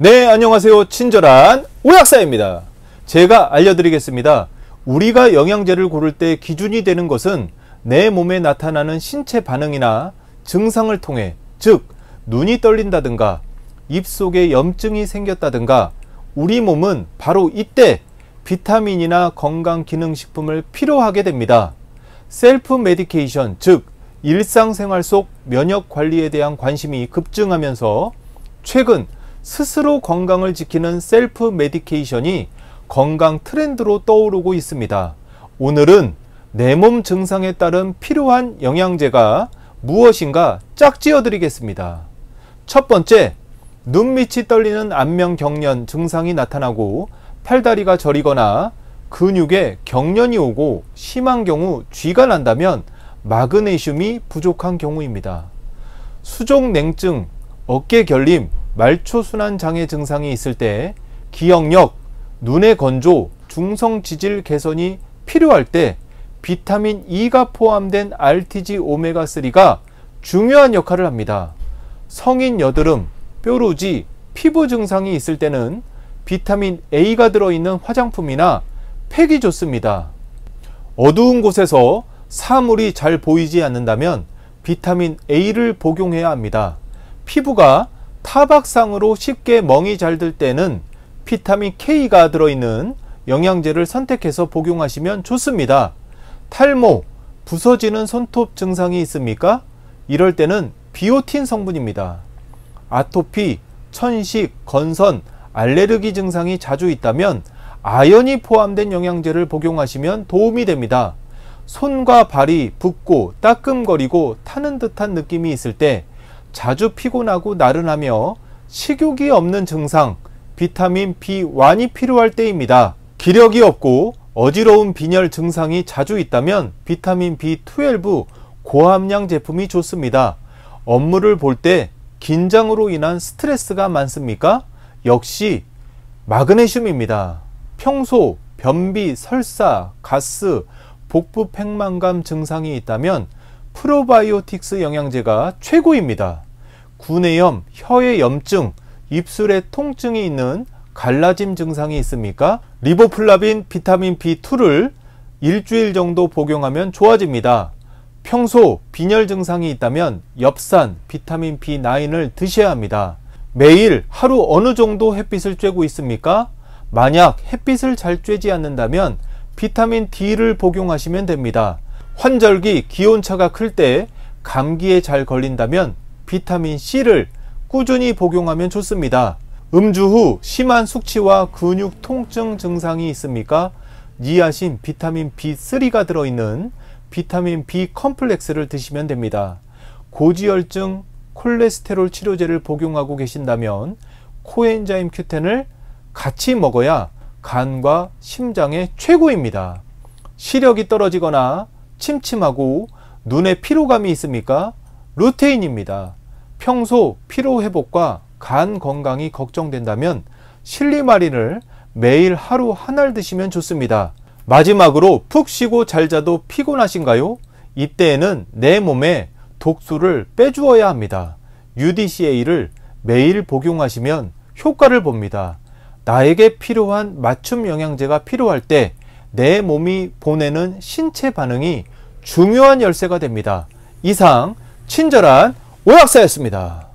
네, 안녕하세요. 친절한 오약사입니다. 제가 알려드리겠습니다. 우리가 영양제를 고를 때 기준이 되는 것은 내 몸에 나타나는 신체 반응이나 증상을 통해, 즉, 눈이 떨린다든가, 입 속에 염증이 생겼다든가, 우리 몸은 바로 이때 비타민이나 건강기능식품을 필요하게 됩니다. 셀프 메디케이션, 즉, 일상생활 속 면역 관리에 대한 관심이 급증하면서 최근 스스로 건강을 지키는 셀프 메디케이션이 건강 트렌드로 떠오르고 있습니다. 오늘은 내 몸 증상에 따른 필요한 영양제가 무엇인가 짝지어 드리겠습니다. 첫 번째, 눈밑이 떨리는 안면 경련 증상이 나타나고 팔다리가 저리거나 근육에 경련이 오고 심한 경우 쥐가 난다면 마그네슘이 부족한 경우입니다. 수족냉증, 어깨 결림, 말초순환 장애 증상이 있을 때 기억력, 눈의 건조, 중성 지질 개선이 필요할 때 비타민 E가 포함된 RTG 오메가3가 중요한 역할을 합니다. 성인 여드름, 뾰루지, 피부 증상이 있을 때는 비타민 A가 들어있는 화장품이나 팩이 좋습니다. 어두운 곳에서 사물이 잘 보이지 않는다면 비타민 A를 복용해야 합니다. 피부가 타박상으로 쉽게 멍이 잘 들 때는 비타민 K가 들어있는 영양제를 선택해서 복용하시면 좋습니다. 탈모, 부서지는 손톱 증상이 있습니까? 이럴 때는 비오틴 성분입니다. 아토피, 천식, 건선, 알레르기 증상이 자주 있다면 아연이 포함된 영양제를 복용하시면 도움이 됩니다. 손과 발이 붓고 따끔거리고 타는 듯한 느낌이 있을 때 자주 피곤하고 나른하며 식욕이 없는 증상, 비타민 B1이 필요할 때입니다. 기력이 없고 어지러운 빈혈 증상이 자주 있다면 비타민 B12 고함량 제품이 좋습니다. 업무를 볼 때 긴장으로 인한 스트레스가 많습니까? 역시 마그네슘입니다. 평소 변비, 설사, 가스, 복부 팽만감 증상이 있다면 프로바이오틱스 영양제가 최고입니다. 구내염, 혀의 염증, 입술의 통증이 있는 갈라짐 증상이 있습니까? 리보플라빈 비타민 B2를 일주일 정도 복용하면 좋아집니다. 평소 빈혈 증상이 있다면 엽산 비타민 B9을 드셔야 합니다. 매일 하루 어느 정도 햇빛을 쬐고 있습니까? 만약 햇빛을 잘 쬐지 않는다면 비타민 D를 복용하시면 됩니다. 환절기 기온차가 클 때 감기에 잘 걸린다면 비타민 C를 꾸준히 복용하면 좋습니다. 음주 후 심한 숙취와 근육 통증 증상이 있습니까? 니아신 비타민 B3가 들어있는 비타민 B 컴플렉스를 드시면 됩니다. 고지혈증 콜레스테롤 치료제를 복용하고 계신다면 코엔자임 큐텐을 같이 먹어야 간과 심장에 최고입니다. 시력이 떨어지거나 침침하고 눈에 피로감이 있습니까? 루테인입니다. 평소 피로회복과 간 건강이 걱정된다면 실리마린을 매일 하루 한 알 드시면 좋습니다. 마지막으로 푹 쉬고 잘 자도 피곤하신가요? 이때에는 내 몸에 독소를 빼주어야 합니다. UDCA를 매일 복용하시면 효과를 봅니다. 나에게 필요한 맞춤 영양제가 필요할 때 내 몸이 보내는 신체 반응이 중요한 열쇠가 됩니다. 이상 친절한 오락사였습니다.